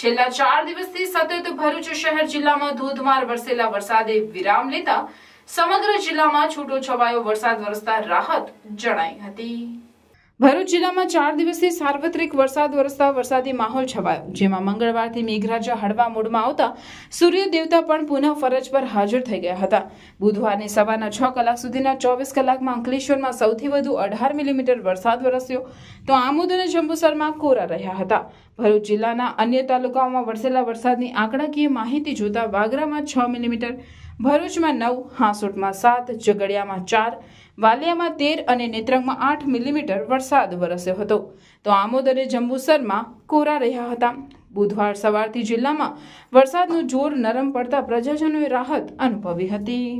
છેલ્લા ચાર દિવસથી સતત ભરૂચ શહેર જિલ્લામાં ધોધમાર વરસેલા વરસાદે વિરામ લેતા સમગ્ર જિલ્લામાં છૂટો છવાયો વરસાદ વરસતા રાહત જણાઈ હતી ભરૂચ જિલ્લામાં ચાર દિવસથી સાર્વત્રિક વરસાદ વરસતા વરસાદી માહોલ છવાયો જેમાં મંગળવારથી મેઘરાજા હળવા મૂડમાં આવતા સૂર્ય દેવતા પણ પુનઃ ફરજ પર હાજર થઈ ગયા હતા બુધવારની સવારના છ કલાક સુધીના ચોવીસ કલાકમાં અંકલેશ્વરમાં સૌથી વધુ અઢાર મિલીમીટર વરસાદ વરસ્યો તો આમોદ અને જંબુસરમાં કોરા રહ્યા હતા ભરૂચ જિલ્લાના અન્ય તાલુકાઓમાં વરસેલા વરસાદની આંકડાકીય માહિતી જોતા વાગરામાં છ મિલીમીટર ભરૂચમાં નવ હાંસોટમાં સાત જગડિયામાં ચાર વાલિયામાં તેર અને નેત્રંગમાં આઠ મિલીમીટર વરસાદ વરસ્યો હતો તો આમોદરે અને જંબુસરમાં કોરા રહ્યા હતા બુધવાર સવારથી જિલ્લામાં વરસાદનું જોર નરમ પડતા પ્રજાજનોએ રાહત અનુભવી હતી